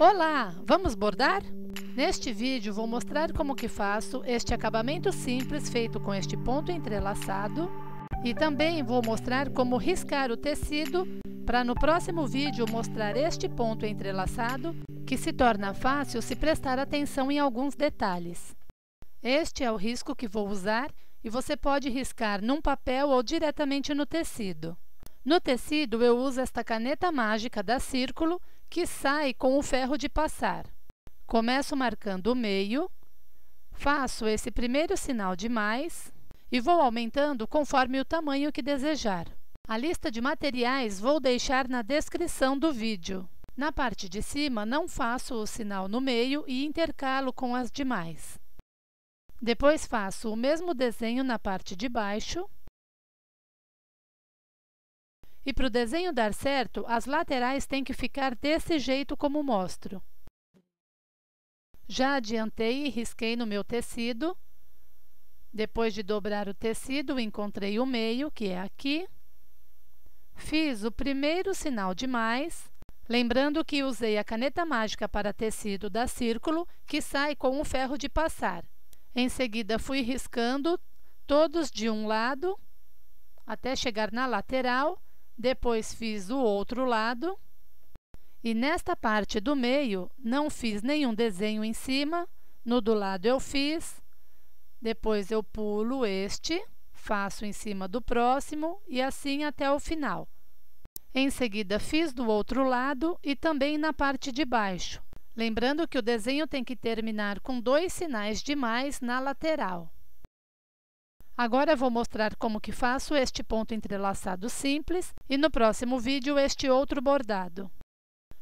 Olá, vamos bordar? Neste vídeo vou mostrar como que faço este acabamento simples feito com este ponto entrelaçado e também vou mostrar como riscar o tecido para no próximo vídeo mostrar este ponto entrelaçado que se torna fácil se prestar atenção em alguns detalhes. Este é o risco que vou usar e você pode riscar num papel ou diretamente no tecido. No tecido eu uso esta caneta mágica da Círculo que sai com o ferro de passar. Começo marcando o meio, faço esse primeiro sinal de mais e vou aumentando conforme o tamanho que desejar. A lista de materiais vou deixar na descrição do vídeo. Na parte de cima, não faço o sinal no meio e intercalo com as demais. Depois faço o mesmo desenho na parte de baixo e para o desenho dar certo, as laterais têm que ficar desse jeito como mostro. Já adiantei e risquei no meu tecido. Depois de dobrar o tecido, encontrei o meio, que é aqui. Fiz o primeiro sinal de mais, lembrando que usei a caneta mágica para tecido da Círculo, que sai com o ferro de passar. Em seguida, fui riscando todos de um lado até chegar na lateral depois fiz o outro lado. E nesta parte do meio, não fiz nenhum desenho em cima. No do lado eu fiz. Depois eu pulo este, faço em cima do próximo e assim até o final. Em seguida, fiz do outro lado e também na parte de baixo. Lembrando que o desenho tem que terminar com dois sinais de mais na lateral. Agora vou mostrar como que faço este ponto entrelaçado simples e no próximo vídeo este outro bordado.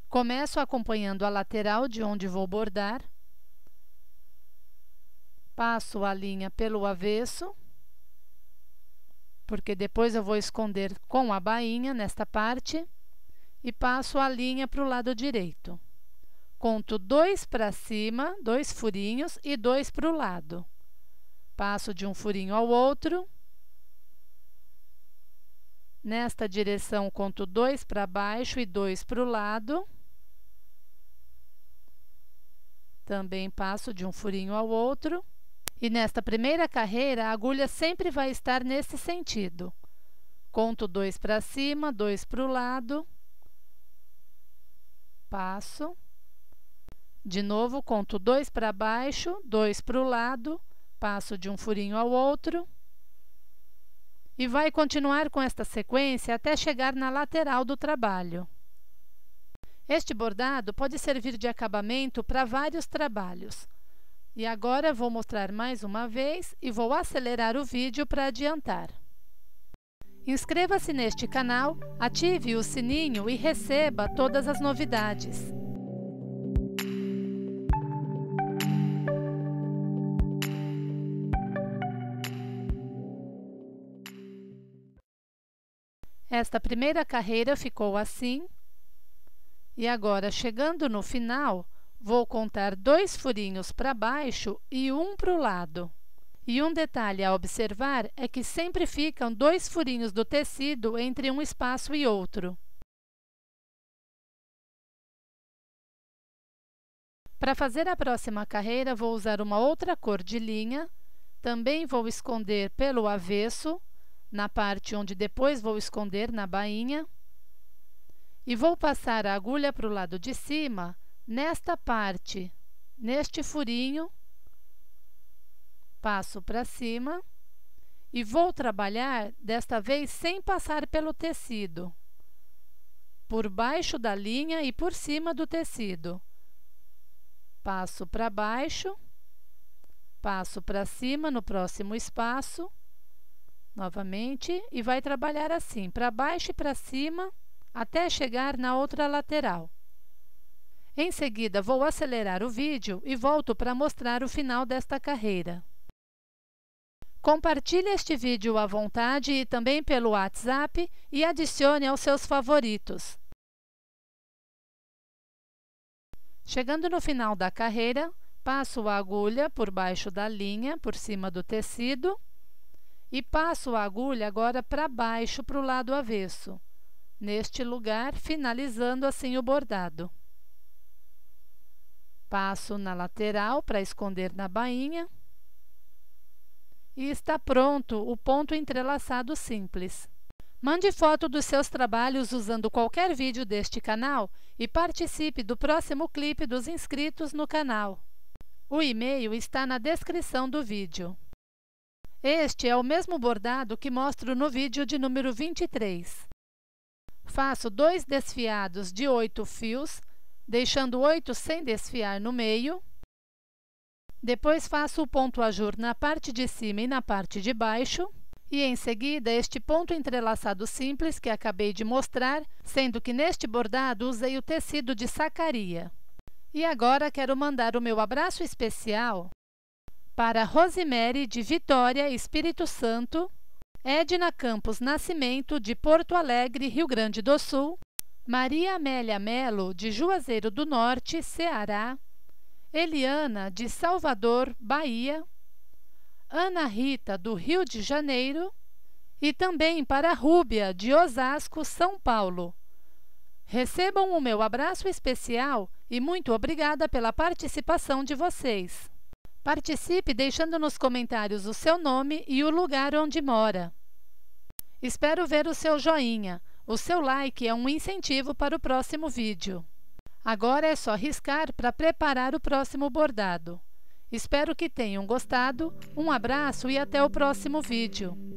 Começo acompanhando a lateral de onde vou bordar, passo a linha pelo avesso, porque depois eu vou esconder com a bainha nesta parte, e passo a linha para o lado direito. Conto dois para cima, dois furinhos e dois para o lado. Passo de um furinho ao outro. Nesta direção, conto dois para baixo e dois para o lado. Também passo de um furinho ao outro. E nesta primeira carreira, a agulha sempre vai estar nesse sentido. Conto dois para cima, dois para o lado. Passo. De novo, conto dois para baixo, dois para o lado passo de um furinho ao outro e vai continuar com esta sequência até chegar na lateral do trabalho. Este bordado pode servir de acabamento para vários trabalhos. E agora vou mostrar mais uma vez e vou acelerar o vídeo para adiantar. Inscreva-se neste canal, ative o sininho e receba todas as novidades. Esta primeira carreira ficou assim. E agora, chegando no final, vou contar dois furinhos para baixo e um para o lado. E um detalhe a observar é que sempre ficam dois furinhos do tecido entre um espaço e outro. Para fazer a próxima carreira, vou usar uma outra cor de linha. Também vou esconder pelo avesso na parte onde depois vou esconder na bainha e vou passar a agulha para o lado de cima nesta parte, neste furinho, passo para cima e vou trabalhar desta vez sem passar pelo tecido, por baixo da linha e por cima do tecido. Passo para baixo, passo para cima no próximo espaço novamente e vai trabalhar assim, para baixo e para cima, até chegar na outra lateral. Em seguida, vou acelerar o vídeo e volto para mostrar o final desta carreira. Compartilhe este vídeo à vontade e também pelo WhatsApp e adicione aos seus favoritos. Chegando no final da carreira, passo a agulha por baixo da linha, por cima do tecido e passo a agulha agora para baixo para o lado avesso, neste lugar, finalizando assim o bordado. Passo na lateral para esconder na bainha e está pronto o ponto entrelaçado simples. Mande foto dos seus trabalhos usando qualquer vídeo deste canal e participe do próximo clipe dos inscritos no canal. O e-mail está na descrição do vídeo. Este é o mesmo bordado que mostro no vídeo de número 23. Faço dois desfiados de oito fios, deixando oito sem desfiar no meio. Depois faço o ponto ajur na parte de cima e na parte de baixo. E em seguida, este ponto entrelaçado simples que acabei de mostrar, sendo que neste bordado usei o tecido de sacaria. E agora quero mandar o meu abraço especial para Rosimere de Vitória, Espírito Santo. Edna Campos Nascimento, de Porto Alegre, Rio Grande do Sul. Maria Amélia Melo, de Juazeiro do Norte, Ceará. Eliana, de Salvador, Bahia. Ana Rita, do Rio de Janeiro. E também para Rúbia, de Osasco, São Paulo. Recebam o meu abraço especial e muito obrigada pela participação de vocês. Participe deixando nos comentários o seu nome e o lugar onde mora. Espero ver o seu joinha. O seu like é um incentivo para o próximo vídeo. Agora é só riscar para preparar o próximo bordado. Espero que tenham gostado, um abraço e até o próximo vídeo.